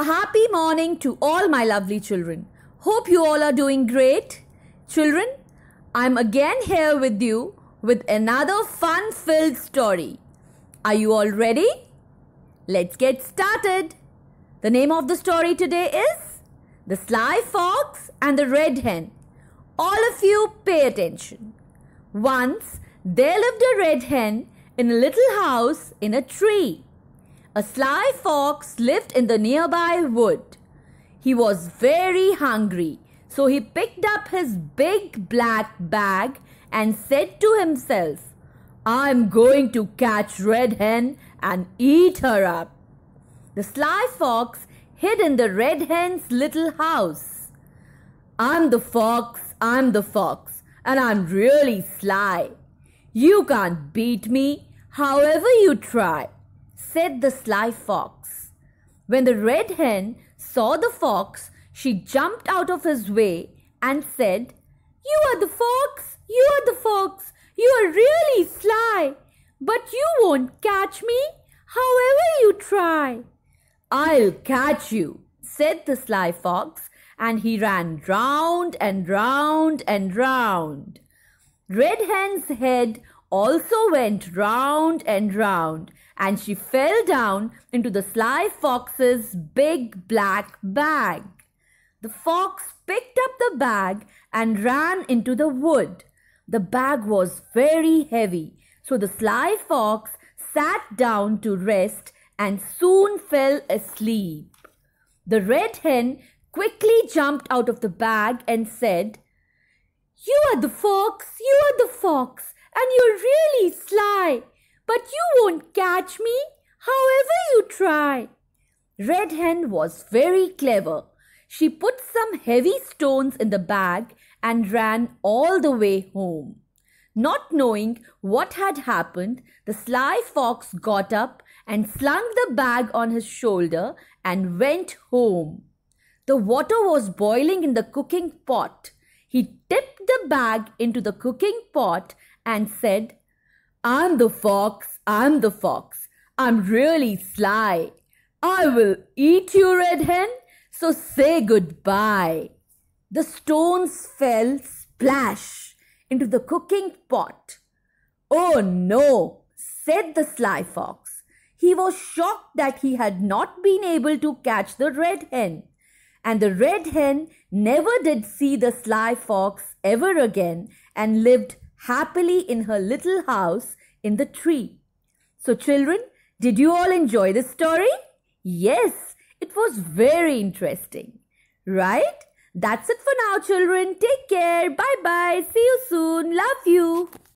A happy morning to all my lovely children. Hope you all are doing great. Children, I'm again here with you with another fun filled story. Are you all ready? Let's get started. The name of the story today is The Sly Fox and the Red Hen. All of you pay attention. Once there lived a red hen in a little house in a tree. A sly fox lived in the nearby wood. He was very hungry, so he picked up his big black bag and said to himself, I'm going to catch Red Hen and eat her up. The sly fox hid in the Red Hen's little house. I'm the fox, I'm the fox, and I'm really sly. You can't beat me, however you try said the sly fox. When the red hen saw the fox, she jumped out of his way and said, You are the fox, you are the fox, you are really sly, but you won't catch me, however you try. I'll catch you, said the sly fox, and he ran round and round and round. Red Hen's head also went round and round, and she fell down into the sly fox's big black bag. The fox picked up the bag and ran into the wood. The bag was very heavy, so the sly fox sat down to rest and soon fell asleep. The red hen quickly jumped out of the bag and said, You are the fox, you are the fox and you're really sly, but you won't catch me, however you try. Red Hen was very clever. She put some heavy stones in the bag and ran all the way home. Not knowing what had happened, the sly fox got up and slung the bag on his shoulder and went home. The water was boiling in the cooking pot. He tipped the bag into the cooking pot and said, I'm the fox, I'm the fox, I'm really sly. I will eat you, red hen, so say goodbye. The stones fell splash into the cooking pot. Oh no, said the sly fox. He was shocked that he had not been able to catch the red hen. And the red hen never did see the sly fox ever again and lived happily in her little house in the tree. So, children, did you all enjoy the story? Yes, it was very interesting. Right? That's it for now, children. Take care. Bye bye. See you soon. Love you.